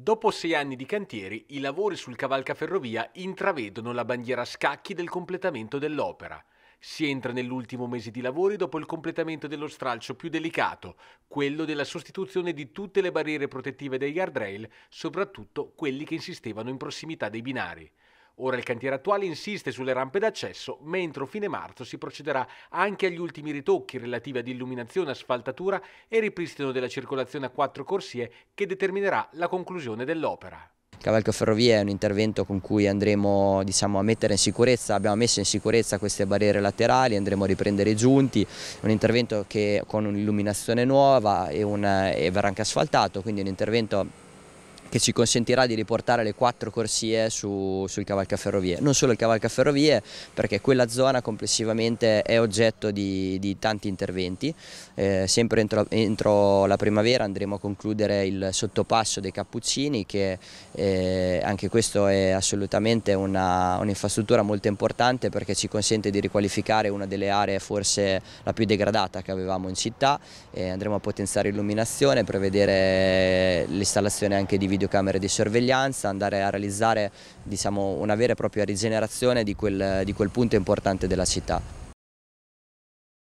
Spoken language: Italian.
Dopo sei anni di cantieri, i lavori sul cavalcaferrovia intravedono la bandiera a scacchi del completamento dell'opera. Si entra nell'ultimo mese di lavori dopo il completamento dello stralcio più delicato, quello della sostituzione di tutte le barriere protettive dei guardrail, soprattutto quelli che insistevano in prossimità dei binari. Ora il cantiere attuale insiste sulle rampe d'accesso, mentre fine marzo si procederà anche agli ultimi ritocchi relativi ad illuminazione, asfaltatura e ripristino della circolazione a quattro corsie che determinerà la conclusione dell'opera. Cavalco Ferrovie è un intervento con cui andremo diciamo, a mettere in sicurezza, abbiamo messo in sicurezza queste barriere laterali, andremo a riprendere i giunti, un intervento che con un'illuminazione nuova e, un, e verrà anche asfaltato, quindi un intervento che ci consentirà di riportare le quattro corsie su, sul cavalcaferrovie. Non solo il cavalcaferrovie, perché quella zona complessivamente è oggetto di, di tanti interventi. Eh, sempre entro, entro, la primavera andremo a concludere il sottopasso dei Cappuccini, che eh, anche questo è assolutamente un'infrastruttura un molto importante perché ci consente di riqualificare una delle aree forse la più degradata che avevamo in città. Eh, andremo a potenziare illuminazione, prevedere eh, l'installazione anche di video videocamere di sorveglianza, andare a realizzare diciamo, una vera e propria rigenerazione di quel, di quel punto importante della città.